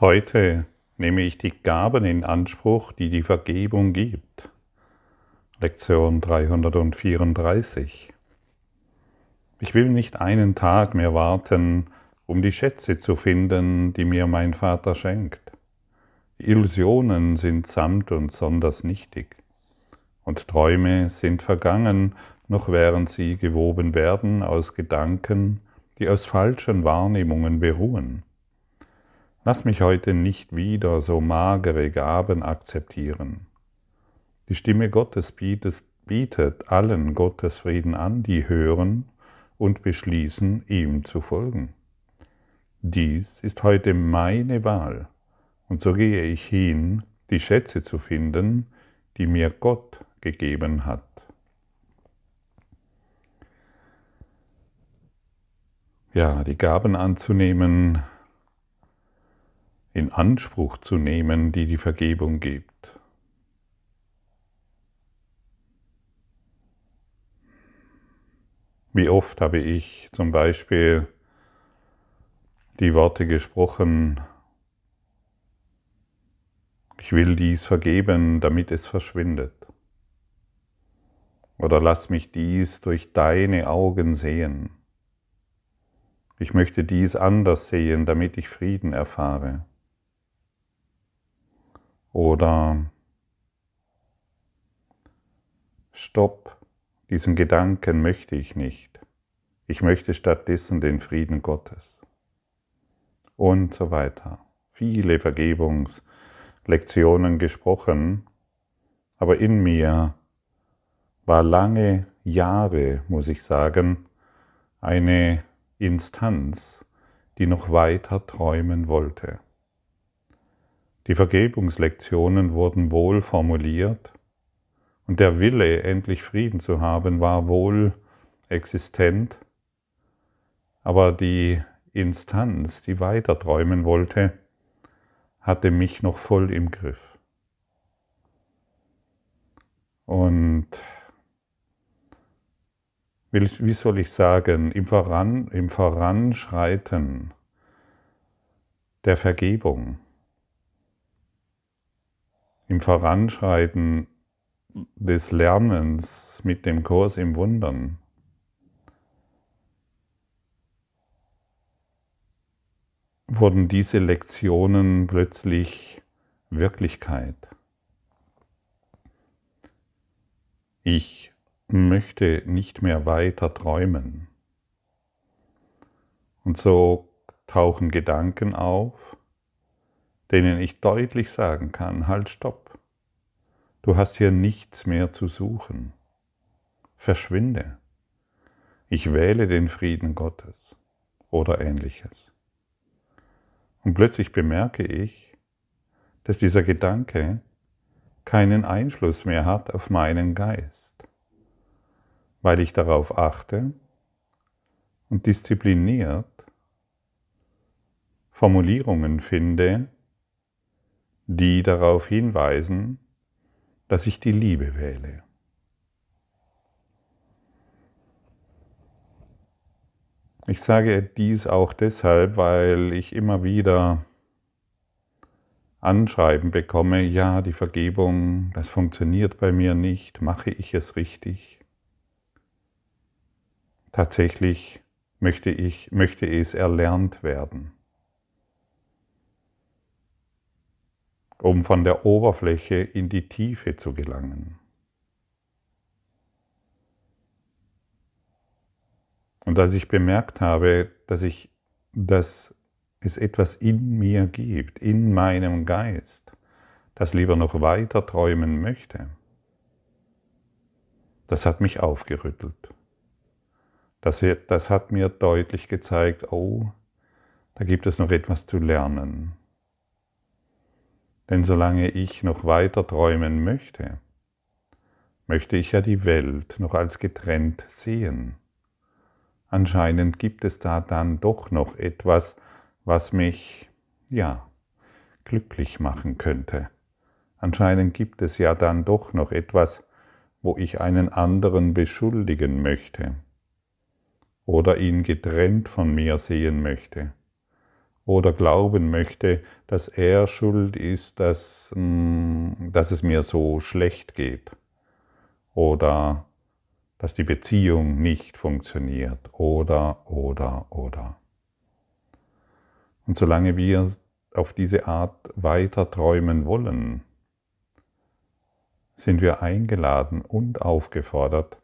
Heute nehme ich die Gaben in Anspruch, die die Vergebung gibt. Lektion 334. Ich will nicht einen Tag mehr warten, um die Schätze zu finden, die mir mein Vater schenkt. Illusionen sind samt und sonders nichtig, und Träume sind vergangen, noch während sie gewoben werden aus Gedanken, die aus falschen Wahrnehmungen beruhen Lass mich heute nicht wieder so magere Gaben akzeptieren. Die Stimme Gottes bietet, bietet allen Gottes Frieden an, die hören und beschließen, ihm zu folgen. Dies ist heute meine Wahl, und so gehe ich hin, die Schätze zu finden, die mir Gott gegeben hat. Ja, die Gaben anzunehmen, in Anspruch zu nehmen, die die Vergebung gibt. Wie oft habe ich zum Beispiel die Worte gesprochen, ich will dies vergeben, damit es verschwindet. Oder lass mich dies durch deine Augen sehen. Ich möchte dies anders sehen, damit ich Frieden erfahre oder Stopp, diesen Gedanken möchte ich nicht. Ich möchte stattdessen den Frieden Gottes. Und so weiter. Viele Vergebungslektionen gesprochen, aber in mir war lange Jahre, muss ich sagen, eine Instanz, die noch weiter träumen wollte. Die Vergebungslektionen wurden wohl formuliert und der Wille, endlich Frieden zu haben, war wohl existent, aber die Instanz, die weiter träumen wollte, hatte mich noch voll im Griff. Und wie soll ich sagen, im, Voran, im Voranschreiten der Vergebung, im Voranschreiten des Lernens mit dem Kurs im Wundern. wurden diese Lektionen plötzlich Wirklichkeit. Ich möchte nicht mehr weiter träumen. Und so tauchen Gedanken auf, denen ich deutlich sagen kann, halt stopp, du hast hier nichts mehr zu suchen, verschwinde, ich wähle den Frieden Gottes oder ähnliches. Und plötzlich bemerke ich, dass dieser Gedanke keinen Einfluss mehr hat auf meinen Geist, weil ich darauf achte und diszipliniert Formulierungen finde, die darauf hinweisen, dass ich die Liebe wähle. Ich sage dies auch deshalb, weil ich immer wieder Anschreiben bekomme, ja, die Vergebung, das funktioniert bei mir nicht, mache ich es richtig? Tatsächlich möchte ich, möchte es erlernt werden. um von der Oberfläche in die Tiefe zu gelangen. Und als ich bemerkt habe, dass, ich, dass es etwas in mir gibt, in meinem Geist, das lieber noch weiter träumen möchte, das hat mich aufgerüttelt. Das, das hat mir deutlich gezeigt, oh, da gibt es noch etwas zu lernen. Denn solange ich noch weiter träumen möchte, möchte ich ja die Welt noch als getrennt sehen. Anscheinend gibt es da dann doch noch etwas, was mich, ja, glücklich machen könnte. Anscheinend gibt es ja dann doch noch etwas, wo ich einen anderen beschuldigen möchte oder ihn getrennt von mir sehen möchte oder glauben möchte, dass er schuld ist, dass, mm, dass es mir so schlecht geht oder dass die Beziehung nicht funktioniert oder, oder, oder. Und solange wir auf diese Art weiter träumen wollen, sind wir eingeladen und aufgefordert,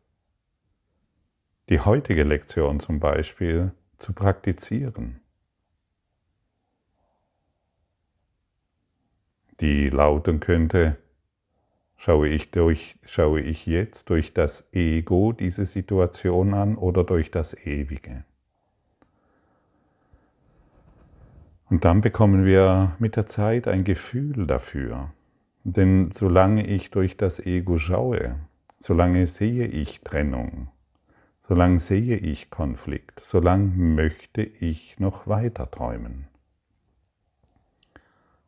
die heutige Lektion zum Beispiel zu praktizieren. die lauten könnte, schaue ich, durch, schaue ich jetzt durch das Ego diese Situation an oder durch das Ewige? Und dann bekommen wir mit der Zeit ein Gefühl dafür. Denn solange ich durch das Ego schaue, solange sehe ich Trennung, solange sehe ich Konflikt, solange möchte ich noch weiter träumen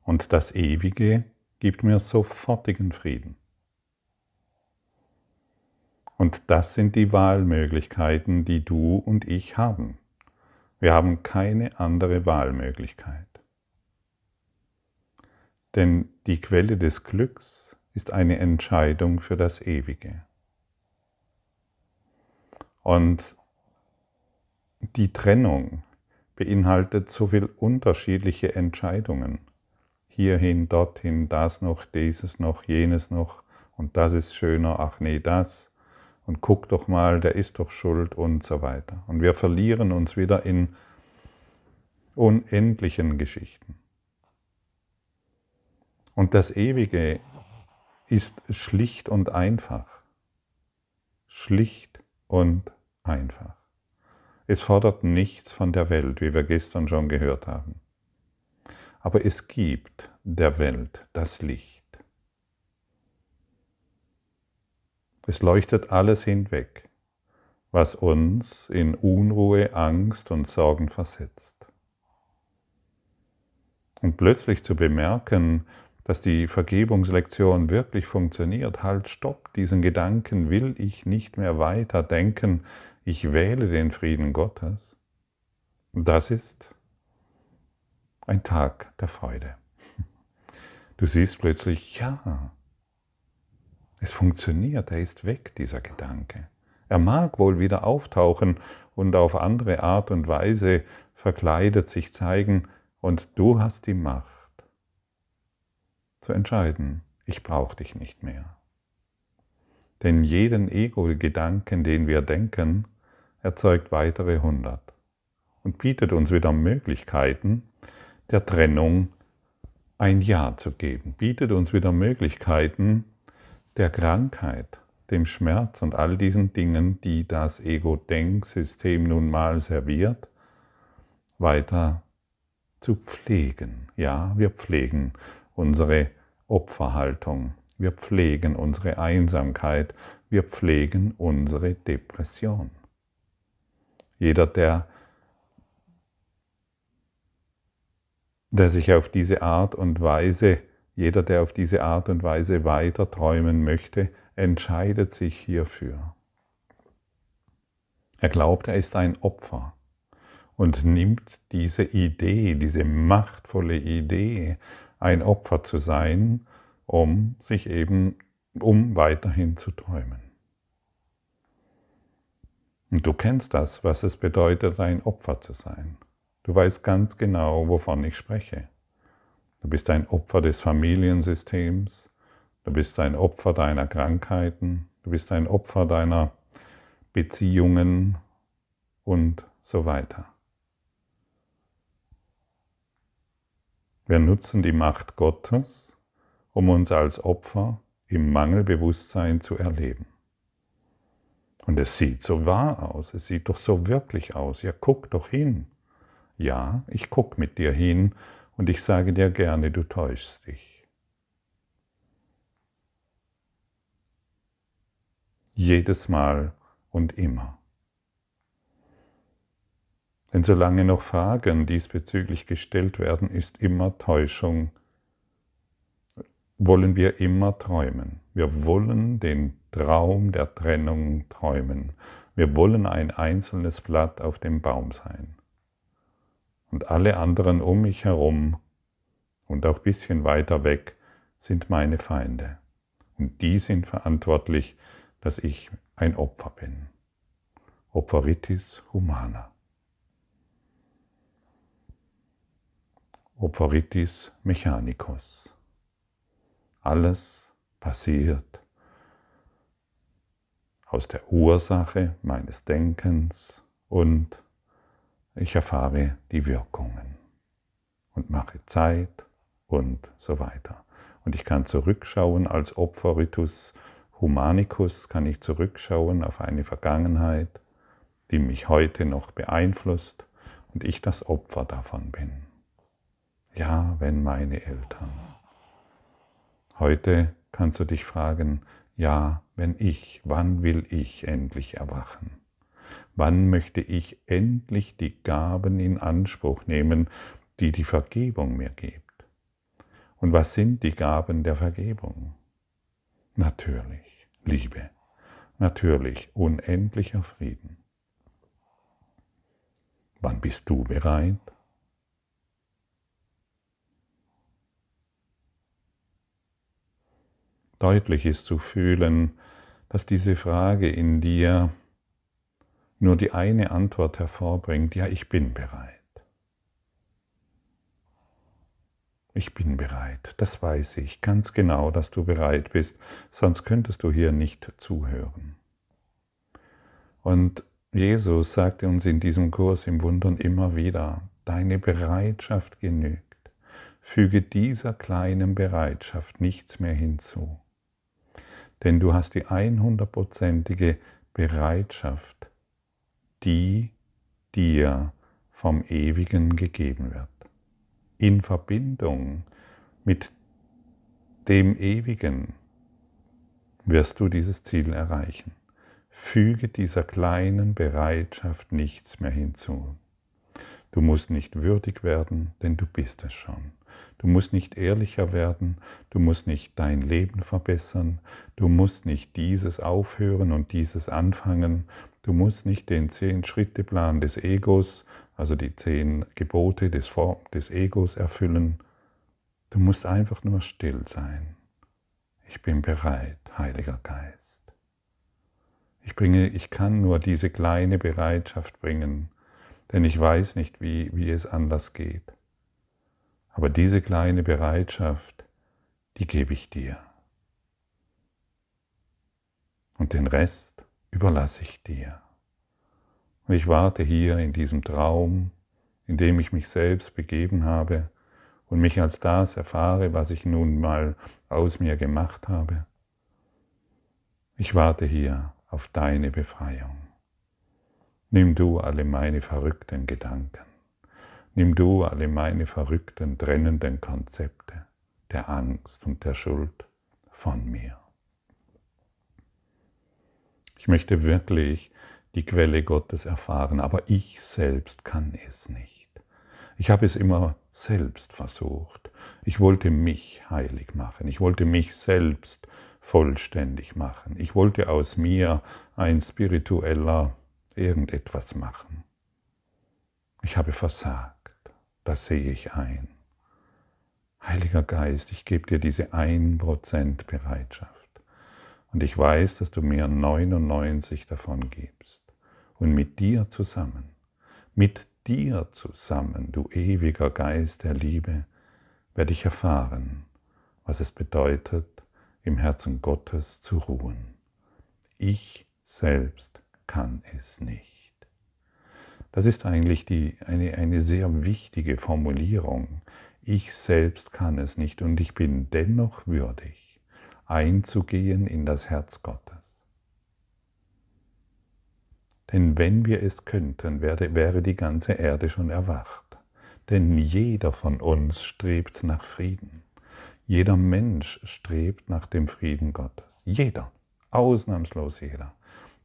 und das Ewige gibt mir sofortigen Frieden. Und das sind die Wahlmöglichkeiten, die du und ich haben. Wir haben keine andere Wahlmöglichkeit. Denn die Quelle des Glücks ist eine Entscheidung für das Ewige. Und die Trennung beinhaltet so viele unterschiedliche Entscheidungen hierhin, dorthin, das noch, dieses noch, jenes noch und das ist schöner, ach nee, das und guck doch mal, der ist doch schuld und so weiter. Und wir verlieren uns wieder in unendlichen Geschichten. Und das Ewige ist schlicht und einfach. Schlicht und einfach. Es fordert nichts von der Welt, wie wir gestern schon gehört haben aber es gibt der Welt das Licht. Es leuchtet alles hinweg, was uns in Unruhe, Angst und Sorgen versetzt. Und plötzlich zu bemerken, dass die Vergebungslektion wirklich funktioniert, halt, stopp, diesen Gedanken will ich nicht mehr weiter denken, ich wähle den Frieden Gottes, das ist ein Tag der Freude. Du siehst plötzlich, ja, es funktioniert, er ist weg, dieser Gedanke. Er mag wohl wieder auftauchen und auf andere Art und Weise verkleidet sich zeigen, und du hast die Macht zu entscheiden, ich brauche dich nicht mehr. Denn jeden Ego-Gedanken, den wir denken, erzeugt weitere hundert und bietet uns wieder Möglichkeiten, der Trennung ein Ja zu geben, bietet uns wieder Möglichkeiten der Krankheit, dem Schmerz und all diesen Dingen, die das Ego-Denksystem nun mal serviert, weiter zu pflegen. Ja, wir pflegen unsere Opferhaltung, wir pflegen unsere Einsamkeit, wir pflegen unsere Depression. Jeder, der der sich auf diese Art und Weise, jeder, der auf diese Art und Weise weiter träumen möchte, entscheidet sich hierfür. Er glaubt, er ist ein Opfer und nimmt diese Idee, diese machtvolle Idee, ein Opfer zu sein, um sich eben, um weiterhin zu träumen. Und du kennst das, was es bedeutet, ein Opfer zu sein. Du weißt ganz genau, wovon ich spreche. Du bist ein Opfer des Familiensystems, du bist ein Opfer deiner Krankheiten, du bist ein Opfer deiner Beziehungen und so weiter. Wir nutzen die Macht Gottes, um uns als Opfer im Mangelbewusstsein zu erleben. Und es sieht so wahr aus, es sieht doch so wirklich aus. Ja, guck doch hin. Ja, ich guck mit dir hin und ich sage dir gerne, du täuschst dich. Jedes Mal und immer. Denn solange noch Fragen diesbezüglich gestellt werden, ist immer Täuschung. Wollen wir immer träumen. Wir wollen den Traum der Trennung träumen. Wir wollen ein einzelnes Blatt auf dem Baum sein und alle anderen um mich herum und auch ein bisschen weiter weg sind meine Feinde. Und die sind verantwortlich, dass ich ein Opfer bin. Opferitis humana. Opferitis mechanicus. Alles passiert aus der Ursache meines Denkens und ich erfahre die Wirkungen und mache Zeit und so weiter. Und ich kann zurückschauen als Opferritus Humanicus, kann ich zurückschauen auf eine Vergangenheit, die mich heute noch beeinflusst und ich das Opfer davon bin. Ja, wenn meine Eltern. Heute kannst du dich fragen, ja, wenn ich, wann will ich endlich erwachen? Wann möchte ich endlich die Gaben in Anspruch nehmen, die die Vergebung mir gibt? Und was sind die Gaben der Vergebung? Natürlich Liebe, natürlich unendlicher Frieden. Wann bist du bereit? Deutlich ist zu fühlen, dass diese Frage in dir nur die eine Antwort hervorbringt, ja, ich bin bereit. Ich bin bereit, das weiß ich ganz genau, dass du bereit bist, sonst könntest du hier nicht zuhören. Und Jesus sagte uns in diesem Kurs im Wundern immer wieder, deine Bereitschaft genügt, füge dieser kleinen Bereitschaft nichts mehr hinzu, denn du hast die 100%ige Bereitschaft die dir vom Ewigen gegeben wird. In Verbindung mit dem Ewigen wirst du dieses Ziel erreichen. Füge dieser kleinen Bereitschaft nichts mehr hinzu. Du musst nicht würdig werden, denn du bist es schon. Du musst nicht ehrlicher werden, du musst nicht dein Leben verbessern, du musst nicht dieses aufhören und dieses anfangen, Du musst nicht den Zehn-Schritte-Plan des Egos, also die zehn Gebote des, Form, des Egos erfüllen. Du musst einfach nur still sein. Ich bin bereit, Heiliger Geist. Ich bringe, ich kann nur diese kleine Bereitschaft bringen, denn ich weiß nicht, wie, wie es anders geht. Aber diese kleine Bereitschaft, die gebe ich dir. Und den Rest überlasse ich dir. Und ich warte hier in diesem Traum, in dem ich mich selbst begeben habe und mich als das erfahre, was ich nun mal aus mir gemacht habe. Ich warte hier auf deine Befreiung. Nimm du alle meine verrückten Gedanken. Nimm du alle meine verrückten, trennenden Konzepte der Angst und der Schuld von mir. Ich möchte wirklich die Quelle Gottes erfahren, aber ich selbst kann es nicht. Ich habe es immer selbst versucht. Ich wollte mich heilig machen. Ich wollte mich selbst vollständig machen. Ich wollte aus mir ein spiritueller irgendetwas machen. Ich habe versagt. Das sehe ich ein. Heiliger Geist, ich gebe dir diese 1% Bereitschaft. Und ich weiß, dass du mir 99 davon gibst. Und mit dir zusammen, mit dir zusammen, du ewiger Geist der Liebe, werde ich erfahren, was es bedeutet, im Herzen Gottes zu ruhen. Ich selbst kann es nicht. Das ist eigentlich die, eine, eine sehr wichtige Formulierung. Ich selbst kann es nicht und ich bin dennoch würdig einzugehen in das Herz Gottes. Denn wenn wir es könnten, wäre, die ganze Erde schon erwacht. Denn jeder von uns strebt nach Frieden. Jeder Mensch strebt nach dem Frieden Gottes. Jeder, ausnahmslos jeder.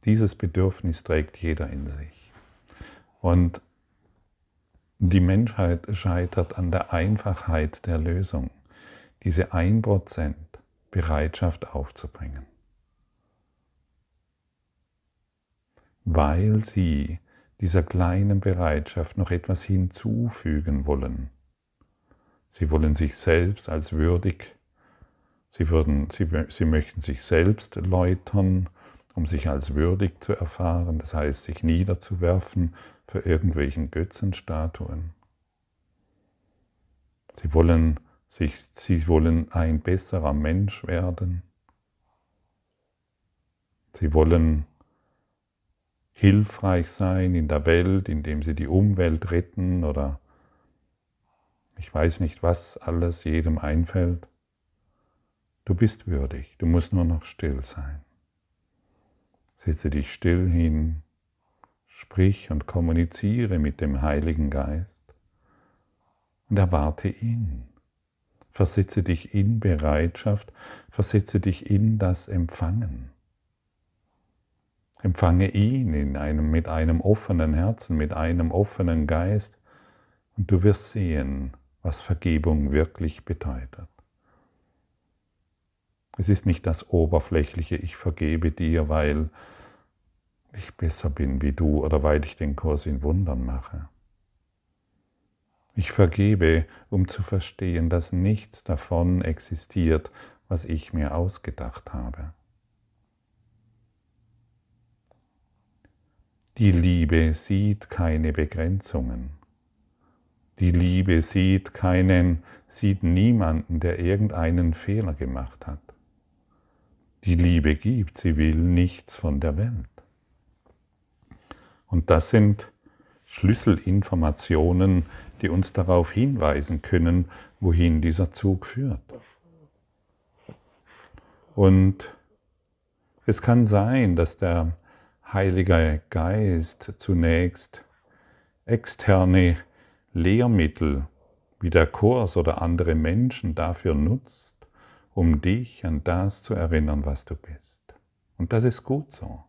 Dieses Bedürfnis trägt jeder in sich. Und die Menschheit scheitert an der Einfachheit der Lösung. Diese 1%, Bereitschaft aufzubringen, weil sie dieser kleinen Bereitschaft noch etwas hinzufügen wollen. Sie wollen sich selbst als würdig, sie, würden, sie, sie möchten sich selbst läutern, um sich als würdig zu erfahren, das heißt sich niederzuwerfen für irgendwelchen Götzenstatuen. Sie wollen sich, sie wollen ein besserer Mensch werden. Sie wollen hilfreich sein in der Welt, indem sie die Umwelt retten oder ich weiß nicht, was alles jedem einfällt. Du bist würdig, du musst nur noch still sein. Sitze dich still hin, sprich und kommuniziere mit dem Heiligen Geist und erwarte ihn. Versetze dich in Bereitschaft, versetze dich in das Empfangen. Empfange ihn in einem, mit einem offenen Herzen, mit einem offenen Geist und du wirst sehen, was Vergebung wirklich bedeutet. Es ist nicht das oberflächliche, ich vergebe dir, weil ich besser bin wie du oder weil ich den Kurs in Wundern mache. Ich vergebe, um zu verstehen, dass nichts davon existiert, was ich mir ausgedacht habe. Die Liebe sieht keine Begrenzungen. Die Liebe sieht keinen, sieht niemanden, der irgendeinen Fehler gemacht hat. Die Liebe gibt, sie will nichts von der Welt. Und das sind Schlüsselinformationen, die uns darauf hinweisen können, wohin dieser Zug führt. Und es kann sein, dass der Heilige Geist zunächst externe Lehrmittel wie der Kurs oder andere Menschen dafür nutzt, um dich an das zu erinnern, was du bist. Und das ist gut so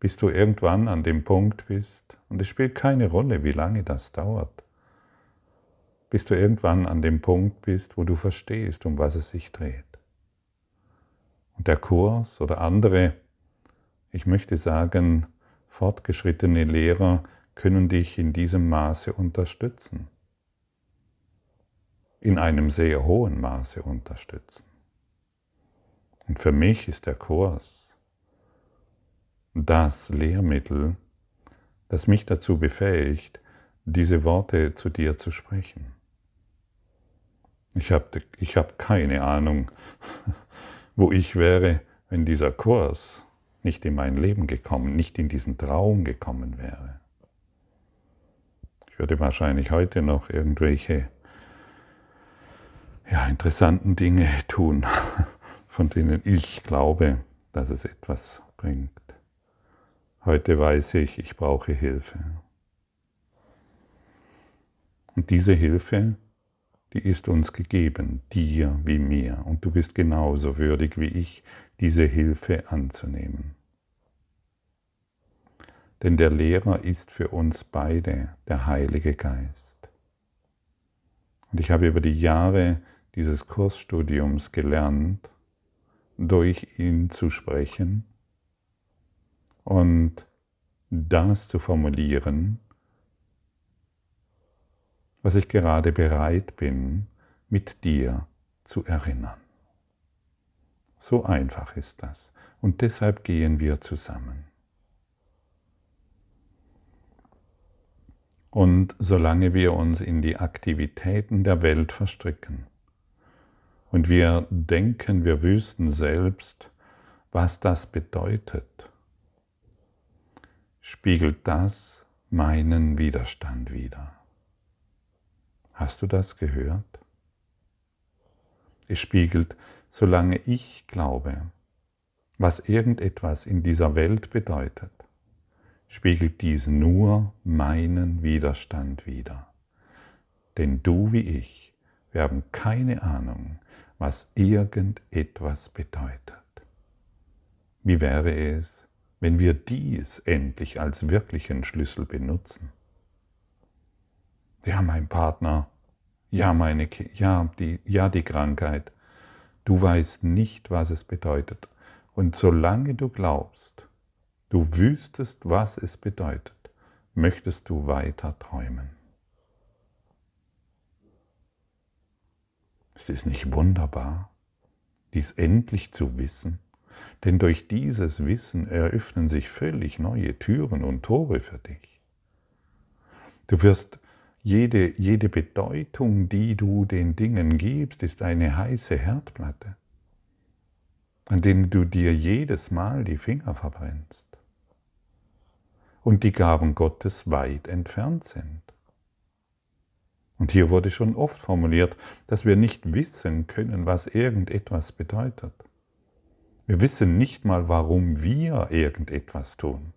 bis du irgendwann an dem Punkt bist, und es spielt keine Rolle, wie lange das dauert, bis du irgendwann an dem Punkt bist, wo du verstehst, um was es sich dreht. Und der Kurs oder andere, ich möchte sagen, fortgeschrittene Lehrer können dich in diesem Maße unterstützen. In einem sehr hohen Maße unterstützen. Und für mich ist der Kurs das Lehrmittel, das mich dazu befähigt, diese Worte zu dir zu sprechen. Ich habe ich hab keine Ahnung, wo ich wäre, wenn dieser Kurs nicht in mein Leben gekommen, nicht in diesen Traum gekommen wäre. Ich würde wahrscheinlich heute noch irgendwelche ja, interessanten Dinge tun, von denen ich glaube, dass es etwas bringt. Heute weiß ich, ich brauche Hilfe. Und diese Hilfe, die ist uns gegeben, dir wie mir. Und du bist genauso würdig wie ich, diese Hilfe anzunehmen. Denn der Lehrer ist für uns beide der Heilige Geist. Und ich habe über die Jahre dieses Kursstudiums gelernt, durch ihn zu sprechen und das zu formulieren, was ich gerade bereit bin, mit dir zu erinnern. So einfach ist das. Und deshalb gehen wir zusammen. Und solange wir uns in die Aktivitäten der Welt verstricken und wir denken, wir wüssten selbst, was das bedeutet, spiegelt das meinen Widerstand wider. Hast du das gehört? Es spiegelt, solange ich glaube, was irgendetwas in dieser Welt bedeutet, spiegelt dies nur meinen Widerstand wider. Denn du wie ich, wir haben keine Ahnung, was irgendetwas bedeutet. Wie wäre es, wenn wir dies endlich als wirklichen Schlüssel benutzen. Ja, mein Partner, ja, meine, ja, die, ja, die Krankheit, du weißt nicht, was es bedeutet. Und solange du glaubst, du wüsstest, was es bedeutet, möchtest du weiter träumen. Ist es nicht wunderbar, dies endlich zu wissen? Denn durch dieses Wissen eröffnen sich völlig neue Türen und Tore für dich. Du wirst jede, jede Bedeutung, die du den Dingen gibst, ist eine heiße Herdplatte, an denen du dir jedes Mal die Finger verbrennst und die Gaben Gottes weit entfernt sind. Und hier wurde schon oft formuliert, dass wir nicht wissen können, was irgendetwas bedeutet. Wir wissen nicht mal, warum wir irgendetwas tun.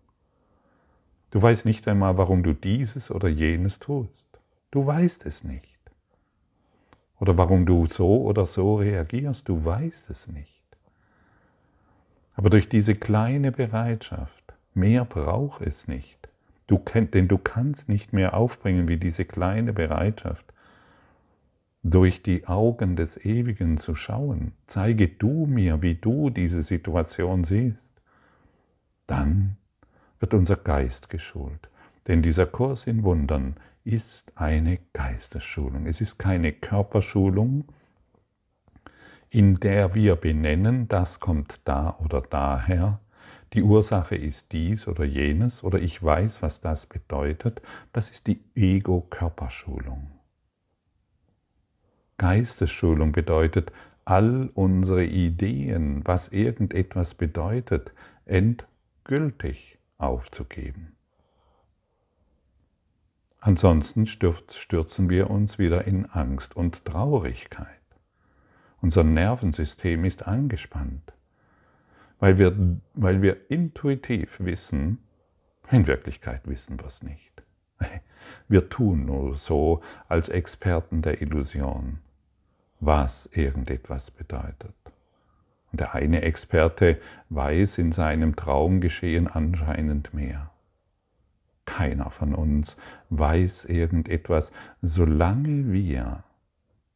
Du weißt nicht einmal, warum du dieses oder jenes tust. Du weißt es nicht. Oder warum du so oder so reagierst. Du weißt es nicht. Aber durch diese kleine Bereitschaft, mehr braucht es nicht. Du, denn du kannst nicht mehr aufbringen wie diese kleine Bereitschaft, durch die Augen des Ewigen zu schauen, zeige du mir, wie du diese Situation siehst, dann wird unser Geist geschult. Denn dieser Kurs in Wundern ist eine Geistesschulung. Es ist keine Körperschulung, in der wir benennen, das kommt da oder daher, die Ursache ist dies oder jenes oder ich weiß, was das bedeutet. Das ist die Ego-Körperschulung. Geistesschulung bedeutet, all unsere Ideen, was irgendetwas bedeutet, endgültig aufzugeben. Ansonsten stürzen wir uns wieder in Angst und Traurigkeit. Unser Nervensystem ist angespannt, weil wir, weil wir intuitiv wissen, in Wirklichkeit wissen wir es nicht. Wir tun nur so als Experten der Illusion was irgendetwas bedeutet. Und der eine Experte weiß in seinem Traumgeschehen anscheinend mehr. Keiner von uns weiß irgendetwas, solange wir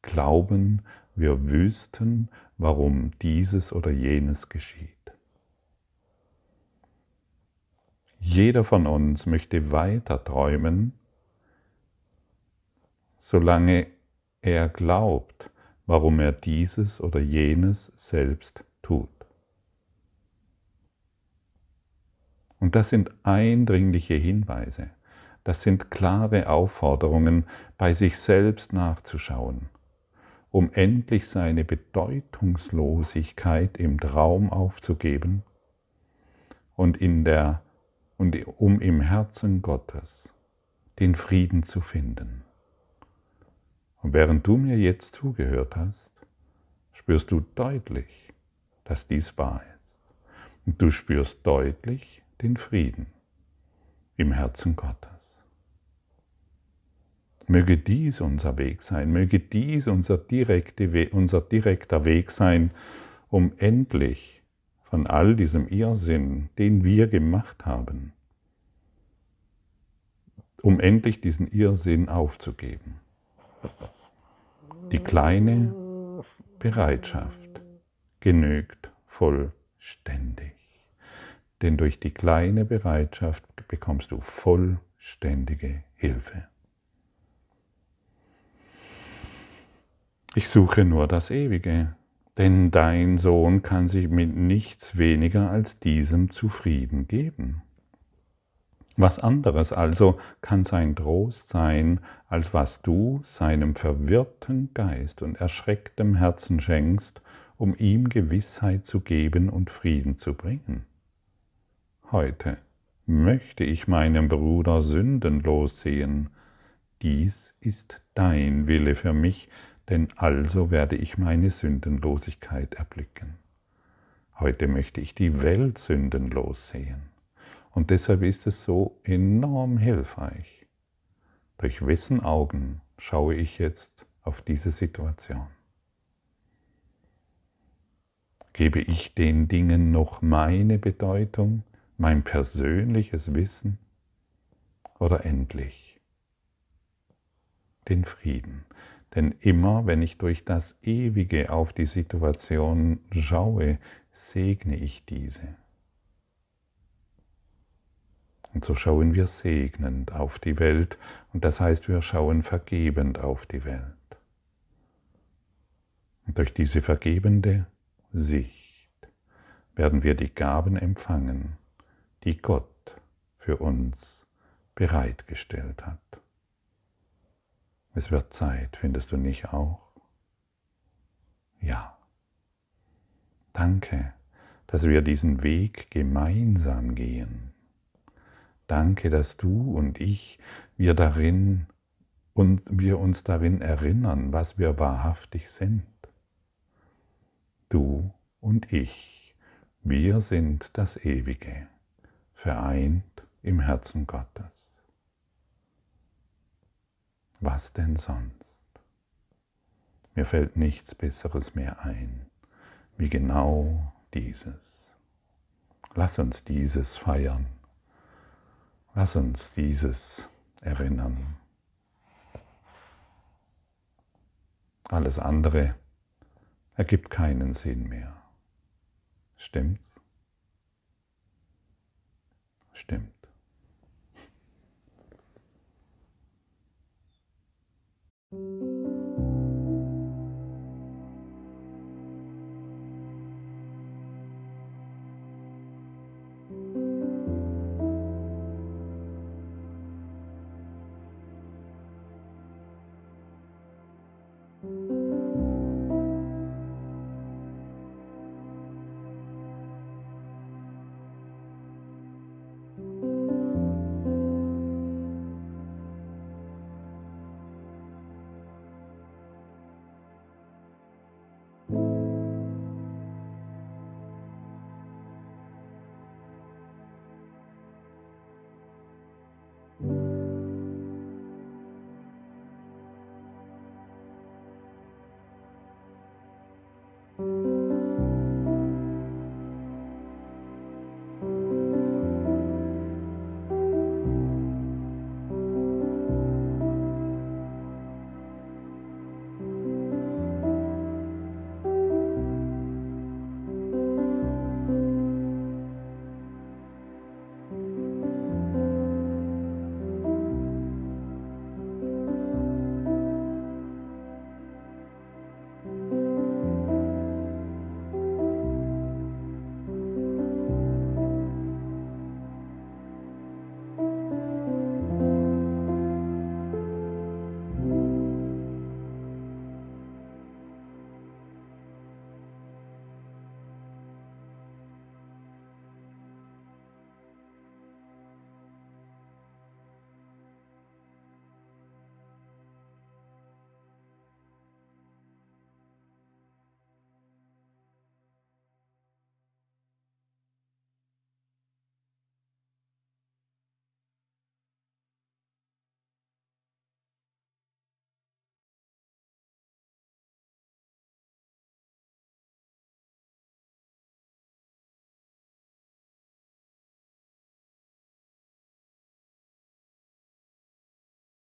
glauben, wir wüssten, warum dieses oder jenes geschieht. Jeder von uns möchte weiter träumen, solange er glaubt, warum er dieses oder jenes selbst tut. Und das sind eindringliche Hinweise, das sind klare Aufforderungen, bei sich selbst nachzuschauen, um endlich seine Bedeutungslosigkeit im Traum aufzugeben und, in der, und um im Herzen Gottes den Frieden zu finden. Und während du mir jetzt zugehört hast, spürst du deutlich, dass dies wahr ist. Und du spürst deutlich den Frieden im Herzen Gottes. Möge dies unser Weg sein, möge dies unser, direkte, unser direkter Weg sein, um endlich von all diesem Irrsinn, den wir gemacht haben, um endlich diesen Irrsinn aufzugeben. Die kleine Bereitschaft genügt vollständig. Denn durch die kleine Bereitschaft bekommst du vollständige Hilfe. Ich suche nur das Ewige, denn dein Sohn kann sich mit nichts weniger als diesem zufrieden geben was anderes also kann sein Trost sein, als was du seinem verwirrten Geist und erschrecktem Herzen schenkst, um ihm Gewissheit zu geben und Frieden zu bringen. Heute möchte ich meinen Bruder sündenlos sehen. Dies ist dein Wille für mich, denn also werde ich meine Sündenlosigkeit erblicken. Heute möchte ich die Welt sündenlos sehen. Und deshalb ist es so enorm hilfreich. Durch wessen Augen schaue ich jetzt auf diese Situation? Gebe ich den Dingen noch meine Bedeutung, mein persönliches Wissen? Oder endlich den Frieden? Denn immer, wenn ich durch das Ewige auf die Situation schaue, segne ich diese. Und so schauen wir segnend auf die Welt und das heißt, wir schauen vergebend auf die Welt. Und durch diese vergebende Sicht werden wir die Gaben empfangen, die Gott für uns bereitgestellt hat. Es wird Zeit, findest du nicht auch? Ja. Danke, dass wir diesen Weg gemeinsam gehen. Danke, dass du und ich, wir darin und wir uns darin erinnern, was wir wahrhaftig sind. Du und ich, wir sind das Ewige, vereint im Herzen Gottes. Was denn sonst? Mir fällt nichts Besseres mehr ein, wie genau dieses. Lass uns dieses feiern. Lass uns dieses erinnern. Alles andere ergibt keinen Sinn mehr. Stimmt's? Stimmt. Musik